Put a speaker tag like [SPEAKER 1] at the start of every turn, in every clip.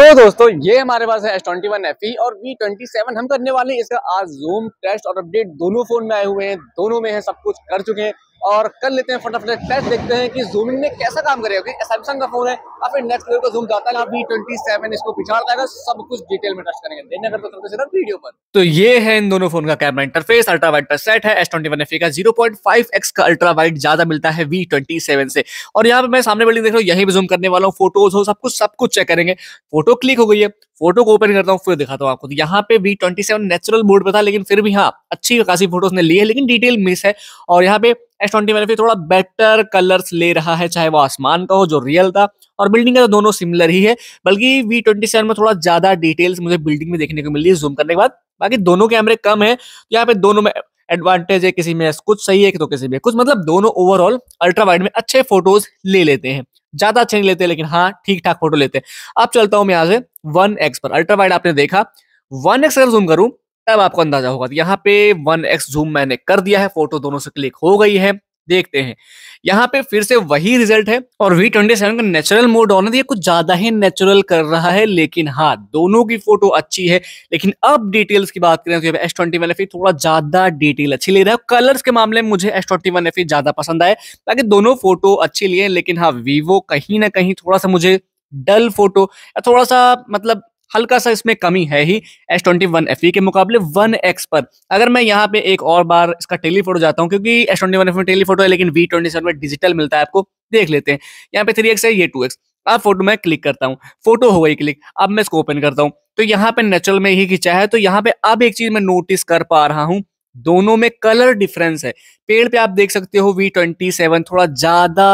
[SPEAKER 1] तो दोस्तों ये हमारे पास है S twenty one F E और वी ट्वेंटी सेवन हम करने वाले इसका आज जूम टेस्ट और अपडेट दोनों फोन में आए हुए हैं दोनों में है सब कुछ कर चुके हैं और कर लेते हैं फटाफट टेस्ट देखते हैं कि जूमिंग में कैसा काम करेगा क्योंकि सैमसंग का फोन है आप फिर नेक्स्ट लेवल का जूम जाता है अभी ट्वेंटी सेवन इसको पिछाड़ता है सब कुछ डिटेल में टच करेंगे देने अगर तो सिर्फ वीडियो पर तो ये है इन दोनों फोन का कैमरा इंटरफेस अल्ट्रा वाइट का सेट है एस ट्वेंटी वन एफ का जीरो पॉइंट फाइव एक्स का अल्ट्रा वाइट ज्यादा मिलता है वी ट्वेंटी सेवन से और यहाँ पे मैं सामने बिल्डिंग देख रहा हूँ यहीं पर जूम करने वाला हूँ फोटोज हो सब कुछ सब कुछ चेक करेंगे फोटो क्लिक हो गई है फोटो को ओपन करता हूँ फिर दिखाता हूँ आपको तो यहाँ पे V twenty seven natural mode पर था लेकिन फिर भी हाँ अच्छी खासी फोटो उसने ली है लेकिन डिटेल मिस है और यहाँ पे एस ट्वेंटी मैंने फिर थोड़ा बेटर कलर्स ले रहा है चाहे वो आसमान का हो जो रियल था और बिल्डिंग का तो दोनों सिमिलर ही है बल्कि वी ट्वेंटी सेवन में थोड़ा ज्यादा डिटेल्स मुझे बिल्डिंग में देखने को मिली है जूम करने के बाद बाकी दोनों कैमरे कम है तो यहाँ पे दोनों में एडवांटेज है किसी में कुछ सही है तो किसी में कुछ मतलब दोनों ओवरऑल अल्ट्रा वाइड में अच्छे फोटोज ले लेते हैं ज्यादा अच्छे नहीं लेते लेकिन हाँ ठीक ठाक फोटो लेते हैं अब चलता हूं मैं यहाँ से वन एक्स पर अल्ट्रा वाइड आपने देखा वन एक्स अगर जूम करूं तब आपको अंदाजा होगा यहाँ पे वन एक्स जूम मैंने कर दिया है फोटो दोनों से क्लिक हो गई है देखते हैं यहाँ पे फिर से वही रिजल्ट है और वी ट्वेंटी सेवन का नेचुरल मोड ऑन है ये कुछ ज्यादा ही नेचुरल कर रहा है लेकिन हाँ दोनों की फोटो अच्छी है लेकिन अब डिटेल्स की बात करें तो एस ट्वेंटी वन एफ थोड़ा ज्यादा डिटेल अच्छी ले रहा है कलर्स के मामले में मुझे एस ट्वेंटी वन एफ ज्यादा पसंद आए ताकि दोनों फोटो अच्छी लिए लेकिन हाँ वीवो कहीं ना कहीं थोड़ा सा मुझे डल फोटो या थोड़ा सा मतलब हल्का सा इसमें कमी है ही S twenty one F E के मुकाबले वन एक्स पर अगर मैं यहाँ पे एक और बार इसका टेलीफोटो जाता हूँ क्योंकि एस ट्वेंटी वन एफ में टेलीफोटो है लेकिन वी ट्वेंटी सेवन में डिजिटल मिलता है आपको देख लेते हैं यहाँ पे थ्री एक्स है ये टू एक्स अब फोटो में क्लिक करता हूँ फोटो हो गई क्लिक अब मैं इसको ओपन करता हूँ तो यहाँ पे नेचुरल में ही खींचा है तो यहाँ पे अब एक चीज मैं नोटिस कर पा रहा हूँ दोनों में कलर डिफरेंस है पेड़ पे आप देख सकते हो वी ट्वेंटी सेवन थोड़ा ज्यादा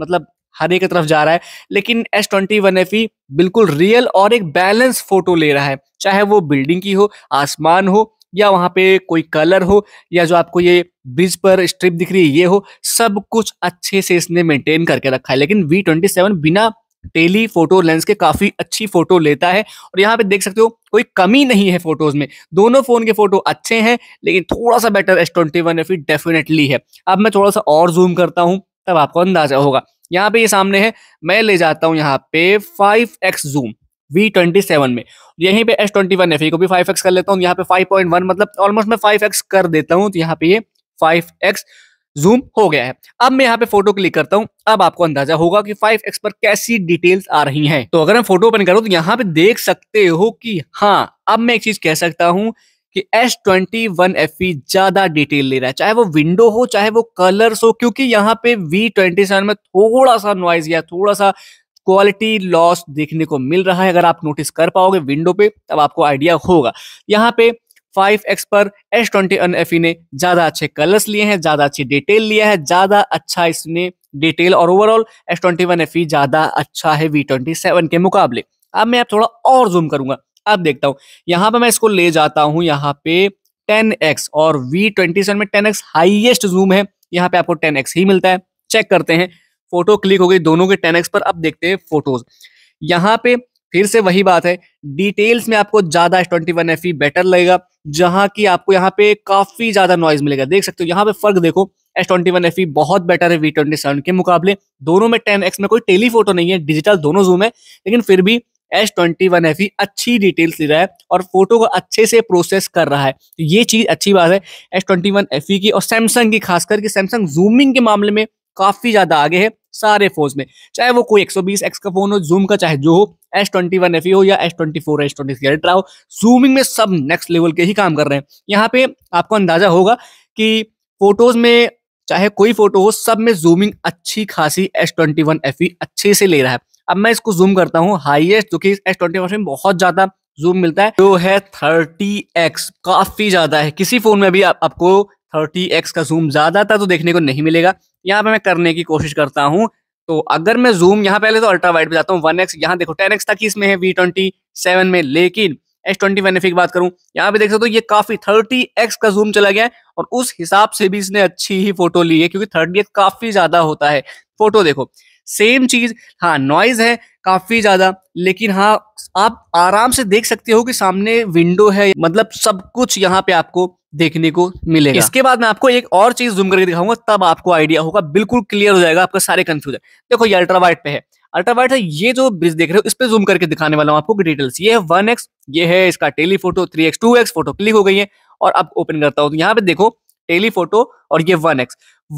[SPEAKER 1] मतलब हर एक तरफ जा रहा है लेकिन S twenty one F E बिल्कुल रियल और एक बैलेंस फोटो ले रहा है चाहे वो बिल्डिंग की हो आसमान हो या वहाँ पे कोई कलर हो या जो आपको ये ब्रिज पर स्ट्रिप दिख रही है ये हो सब कुछ अच्छे से इसने मेंटेन करके रखा है लेकिन वी ट्वेंटी सेवन बिना टेली फोटो लेंस के काफी अच्छी फोटो लेता है और यहाँ पे देख सकते हो कोई कमी नहीं है फोटोज में दोनों फोन के फोटो अच्छे हैं लेकिन थोड़ा सा better S twenty one definitely है अब मैं थोड़ा सा और जूम करता हूँ तब आपको अंदाजा होगा यहाँ पे ये सामने है मैं ले जाता हूँ यहाँ पे five X zoom V twenty seven में यहीं पे एस ट्वेंटी वन एफ को भी फाइव एक्स कर लेता हूँ यहाँ पे फाइव पॉइंट वन मतलब ऑलमोस्ट मैं फाइव एक्स कर देता हूँ तो यहाँ पे ये फाइव एक्स जूम हो गया है अब मैं यहाँ पे फोटो क्लिक करता हूँ अब आपको अंदाजा होगा कि 5x पर कैसी डिटेल्स आ रही हैं तो अगर मैं फोटो ओपन करूँ तो यहाँ पे देख सकते हो कि हाँ अब मैं एक चीज कह सकता हूँ कि एस ट्वेंटी वन एफ ज्यादा डिटेल ले रहा है चाहे वो विंडो हो चाहे वो कलर्स हो क्योंकि यहाँ पे वी ट्वेंटी सेवन में थोड़ा सा नॉइज या थोड़ा सा क्वालिटी लॉस देखने को मिल रहा है अगर आप नोटिस कर पाओगे विंडो पे तब आपको आइडिया होगा यहाँ पे फाइव एक्स पर एस ट्वेंटी वन एफ ने ज्यादा अच्छे कलर्स लिए हैं ज्यादा अच्छी डिटेल लिया है ज्यादा अच्छा इसने डिटेल और overall S twenty one F ज्यादा अच्छा है वी ट्वेंटी सेवन के मुकाबले अब मैं आप थोड़ा और जूम करूंगा अब देखता हूं यहां पर मैं इसको ले जाता हूं यहां पे 10x और V27 में 10x हाईएस्ट जूम है यहां पे आपको 10x ही मिलता है चेक करते हैं फोटो क्लिक हो गई दोनों के 10x पर अब देखते हैं फोटोज यहां पे फिर से वही बात है डिटेल्स में आपको ज्यादा S twenty one F better लगेगा जहां की आपको यहाँ पे काफी ज्यादा नॉइज मिलेगा देख सकते हो यहाँ पे फर्क देखो एस ट्वेंटी वन एफ बहुत बेटर है वी ट्वेंटी सेवन के मुकाबले दोनों में टेन एक्स में कोई टेलीफोटो नहीं है डिजिटल दोनों जूम है लेकिन फिर भी एस ट्वेंटी वन एफ अच्छी डिटेल्स दे रहा है और फोटो को अच्छे से प्रोसेस कर रहा है तो ये चीज़ अच्छी बात है एस ट्वेंटी वन एफ की और सैमसंग की खास करके सैमसंग जूमिंग के मामले में काफ़ी ज़्यादा आगे है सारे फोन में चाहे वो कोई 120 एक्स का फोन हो जूम का चाहे जो हो एस ट्वेंटी वन एफ हो या S twenty four S twenty ultra हो जूमिंग में सब नेक्स्ट लेवल के ही काम कर रहे हैं यहाँ पे आपको अंदाजा होगा कि फोटोज में चाहे कोई फोटो हो सब में जूमिंग अच्छी खासी एस ट्वेंटी वन एफ अच्छे से ले रहा है अब मैं इसको जूम करता हूँ हाईएस्ट जो कि एस ट्वेंटी में बहुत ज्यादा जूम मिलता है जो है थर्टी एक्स काफी ज्यादा है किसी फोन में भी आप, आपको थर्टी एक्स का जूम ज्यादातर तो देखने को नहीं मिलेगा यहाँ पे मैं करने की कोशिश करता हूँ तो अगर मैं जूम यहाँ पहले तो अल्ट्रा वाइड पे जाता हूँ वन एक्स यहाँ देखो टेन एक्स तक कि इसमें है वी ट्वेंटी सेवन में लेकिन एस ट्वेंटी वन की बात करूं यहाँ पे देख सकते हो तो ये काफी थर्टी एक्स का जूम चला गया है और उस हिसाब से भी इसने अच्छी ही फोटो ली है क्योंकि थर्टी एक्स काफी ज्यादा होता है फोटो देखो सेम चीज हाँ नॉइज है काफी ज्यादा लेकिन हाँ आप आराम से देख सकते हो कि सामने विंडो है मतलब सब कुछ यहाँ पे आपको देखने को मिलेगा इसके बाद मैं आपको एक और चीज जूम करके दिखाऊंगा तब आपको आइडिया होगा बिल्कुल क्लियर हो जाएगा आपका सारे कंफ्यूजन देखो ये अल्ट्रा वाइट पे है अल्ट्रा वाइट है ये जो ब्रिज देख रहे हो इस पे जूम करके दिखाने वाला हूँ आपको डिटेल्स ये है वन एक्स ये है इसका telephoto three X two X photo click हो गई है और अब ओपन करता हूँ तो यहाँ पे देखो टेलीफोटो और ये वन एक्स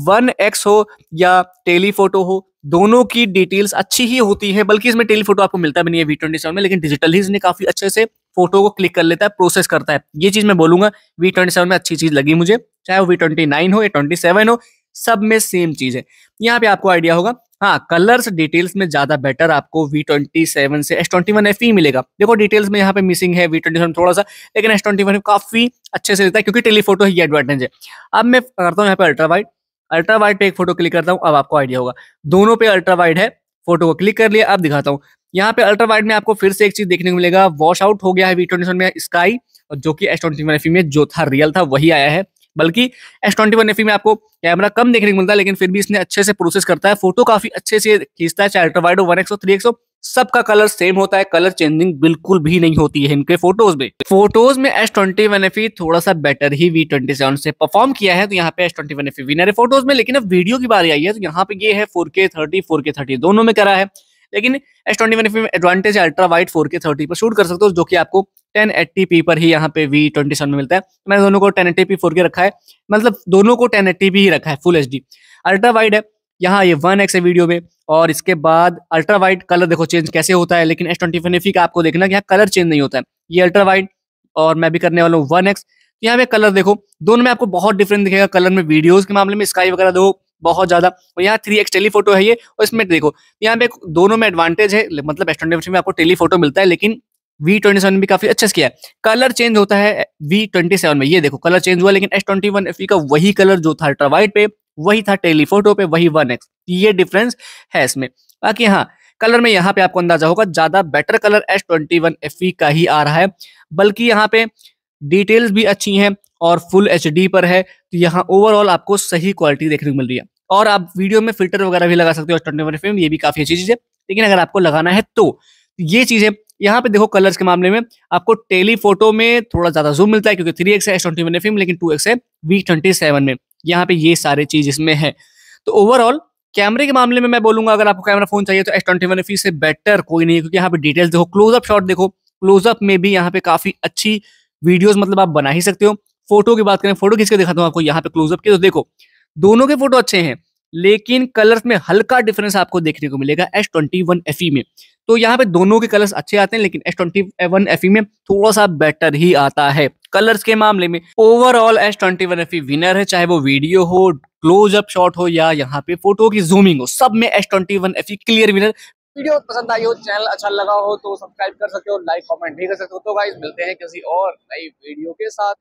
[SPEAKER 1] वन एक्स हो या टेलीफोटो हो दोनों की डिटेल्स अच्छी ही होती है बल्कि इसमें टेली फोटो आपको मिलता भी नहीं है वी में लेकिन डिजिटल ही इसने काफी अच्छे से फोटो को क्लिक कर लेता है प्रोसेस करता है ये चीज मैं बोलूंगा वी ट्वेंटी सेवन में अच्छी चीज लगी मुझे चाहे वो वी हो या ट्वेंटी हो सब में सेम चीज है यहाँ पे आपको आइडिया होगा हाँ कलर्स डिटेल्स में ज्यादा बेटर आपको वी ट्वेंटी सेवन से एस ट्वेंटी वन एफ ही मिलेगा देखो डिटेल्स में यहाँ पे मिसिंग है वी ट्वेंटी सेवन थोड़ा सा लेकिन एस ट्वेंटी काफी अच्छे से देता है क्योंकि टेलीफोटो ही एडवांटेज है अब मैं करता हूँ यहाँ पे अल्ट्रा वाइट अल्ट्रा वाइड पे एक फोटो क्लिक करता हूँ अब आपको आइडिया होगा दोनों पे अल्ट्रा वाइड है फोटो को क्लिक कर लिया अब दिखाता हूँ यहाँ पे अल्ट्रा वाइड में आपको फिर से एक चीज देखने को मिलेगा वॉश आउट हो गया है वी में स्काई और जो कि एस ट्वेंटी e में जो था रियल था वही आया है बल्कि एस ट्वेंटी वन में आपको कैमरा कम देखने को मिलता है लेकिन फिर भी इसने अच्छे से प्रोसेस करता है फोटो काफी अच्छे से खींचता है चाहे अल्ट्रावाइड हो वन एक्सो थ्री एक्सो सबका कलर सेम होता है कलर चेंजिंग बिल्कुल भी नहीं होती है इनके फोटोज में फोटोज में एस ट्वेंटी वन एफ थोड़ा सा बेटर ही वी ट्वेंटी सेवन से परफॉर्म किया है तो यहाँ पे S twenty one F winner है फोटोज में लेकिन अब वीडियो की बारी आई है तो यहाँ पे ये है four K thirty four K thirty दोनों में करा है लेकिन S twenty one F advantage ultra wide four K thirty पर शूट कर सकते हो जो कि आपको टेन एट्टी पी पर ही यहाँ पे वी ट्वेंटी सेवन मिलता है तो मैंने दोनों को टेन एट्टी पी फोर के रखा है मतलब दोनों को टेन एट्टी पी ही रखा है full H D ultra wide है यहाँ ये वन एक्स है वीडियो में और इसके बाद अल्ट्रा वाइड कलर देखो चेंज कैसे होता है लेकिन एस ट्वेंटी e का आपको देखना कि यहाँ कलर चेंज नहीं होता है ये अल्ट्रा वाइड और मैं भी करने वाला हूँ वन एक्स तो यहाँ पे कलर देखो दोनों में आपको बहुत डिफरेंट दिखेगा कलर में वीडियोज के मामले में स्काई वगैरह दो बहुत ज्यादा और यहाँ थ्री एक्स टेलीफोटो है ये और इसमें देखो यहाँ पे दोनों में एडवांटेज है मतलब एस ट्वेंटी e में आपको टेलीफोटो मिलता है लेकिन वी ट्वेंटी सेवन भी काफी अच्छा किया है कलर चेंज होता है वी ट्वेंटी सेवन में ये देखो कलर चेंज हुआ लेकिन एस ट्वेंटी वन एफ का वही कलर जो था अल्ट्रा वाइट पे वही था टेलीफोटो पे वही वन एक्स ये डिफरेंस है इसमें बाकी हाँ कलर में यहाँ पे आपको अंदाजा होगा ज्यादा better colour S twenty one F का ही आ रहा है बल्कि यहाँ पे डिटेल्स भी अच्छी हैं और फुल एच पर है तो यहाँ ओवरऑल आपको सही क्वालिटी देखने को मिल रही है और आप वीडियो में फिल्टर वगैरह भी लगा सकते हो एस ट्वेंटी वन एफ ये भी काफी अच्छी चीज है लेकिन अगर आपको लगाना है तो ये चीजें यहाँ पे देखो कलर्स के मामले में आपको टेलीफोटो में थोड़ा ज्यादा जूम मिलता है क्योंकि थ्री एक्स है एस ट्वेंटी वन लेकिन टू एक्स है वी ट्वेंटी सेवन में यहाँ पे ये सारी चीज इसमें है तो ओवरऑल कैमरे के मामले में मैं बोलूंगा अगर आपको कैमरा फोन चाहिए तो एस ट्वेंटी वन से बेटर कोई नहीं है क्योंकि यहाँ पे डिटेल्स देखो क्लोजअप शॉट देखो क्लोजअप में भी यहाँ पे काफी अच्छी वीडियोस मतलब आप बना ही सकते हो फोटो की बात करें फोटो खींच के दिखाता हूँ आपको यहाँ पे क्लोजअप के तो देखो दोनों के फोटो अच्छे हैं लेकिन कलर्स में हल्का डिफरेंस आपको देखने को मिलेगा एस ट्वेंटी वन एफ में तो यहाँ पे दोनों के कलर्स अच्छे आते हैं लेकिन एस ट्वेंटी वन एफ में थोड़ा सा बेटर ही आता है कलर्स के मामले में overall S twenty one F E winner है चाहे वो वीडियो हो क्लोजअप शॉट हो या यहाँ पे फोटो की जूमिंग हो सब में S twenty one F clear winner video पसंद आई हो चैनल अच्छा लगा हो तो सब्सक्राइब कर सकते हो लाइक कमेंट भी कर सकते हो तो मिलते हैं किसी और नई वीडियो के साथ